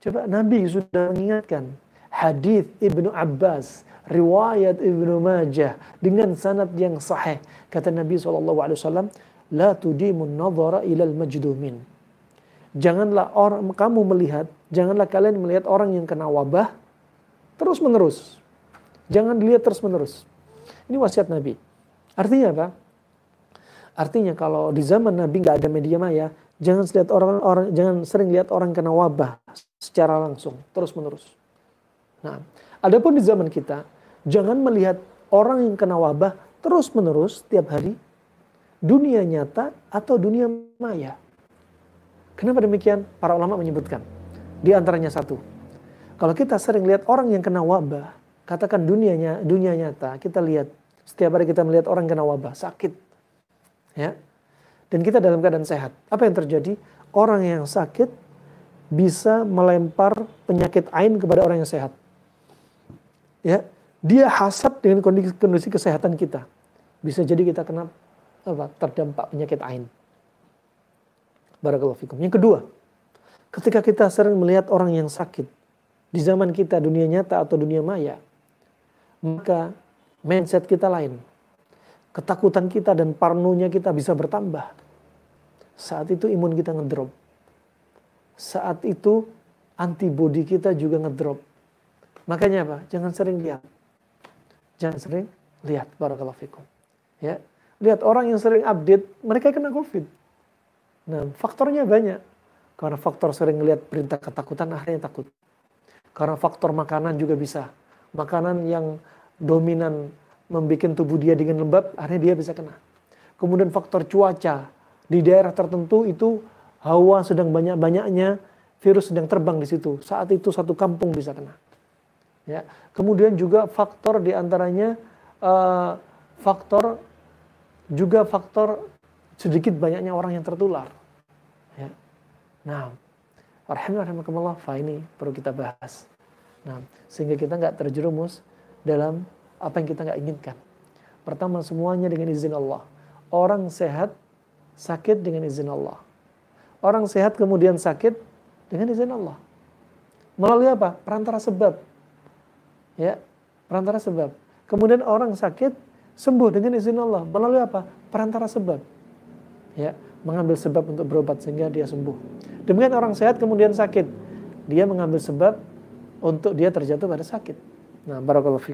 Coba Nabi sudah mengingatkan hadis Ibnu Abbas, riwayat Ibnu Majah dengan sanad yang sahih. Kata Nabi SAW, La tudimun nadhara ilal majdumin. Janganlah orang kamu melihat, janganlah kalian melihat orang yang kena wabah terus menerus. Jangan dilihat terus menerus. Ini wasiat Nabi. Artinya apa? Artinya kalau di zaman Nabi nggak ada media maya, jangan lihat orang-orang, jangan sering lihat orang kena wabah secara langsung, terus-menerus. Nah, adapun di zaman kita, jangan melihat orang yang kena wabah terus-menerus tiap hari dunia nyata atau dunia maya. Kenapa demikian? Para ulama menyebutkan. Di antaranya satu. Kalau kita sering lihat orang yang kena wabah, katakan dunianya dunia nyata, kita lihat setiap hari kita melihat orang kena wabah, sakit. Ya. Dan kita dalam keadaan sehat. Apa yang terjadi? Orang yang sakit bisa melempar penyakit ain kepada orang yang sehat. Ya, dia hasad dengan kondisi, kondisi kesehatan kita. Bisa jadi kita kena apa, terdampak penyakit ain. Barakallahu fikum. Yang kedua, ketika kita sering melihat orang yang sakit di zaman kita dunia nyata atau dunia maya, maka mindset kita lain. Ketakutan kita dan parnonya kita bisa bertambah. Saat itu imun kita ngedrop saat itu antibodi kita juga ngedrop. Makanya apa? Jangan sering lihat. Jangan sering lihat. Barakallahu fikum. Ya. Lihat orang yang sering update, mereka kena COVID. Nah, faktornya banyak. Karena faktor sering lihat perintah ketakutan, akhirnya takut. Karena faktor makanan juga bisa. Makanan yang dominan membuat tubuh dia dengan lembab, akhirnya dia bisa kena. Kemudian faktor cuaca. Di daerah tertentu itu hawa sedang banyak-banyaknya, virus sedang terbang di situ. Saat itu satu kampung bisa kena. Ya. Kemudian juga faktor diantaranya uh, eh, faktor juga faktor sedikit banyaknya orang yang tertular. Ya. Nah, Alhamdulillah, ini perlu kita bahas. Nah, sehingga kita nggak terjerumus dalam apa yang kita nggak inginkan. Pertama semuanya dengan izin Allah. Orang sehat sakit dengan izin Allah Orang sehat kemudian sakit dengan izin Allah. Melalui apa? Perantara sebab. Ya, perantara sebab. Kemudian orang sakit sembuh dengan izin Allah. Melalui apa? Perantara sebab. Ya, mengambil sebab untuk berobat sehingga dia sembuh. Demikian orang sehat kemudian sakit. Dia mengambil sebab untuk dia terjatuh pada sakit. Nah, barakallahu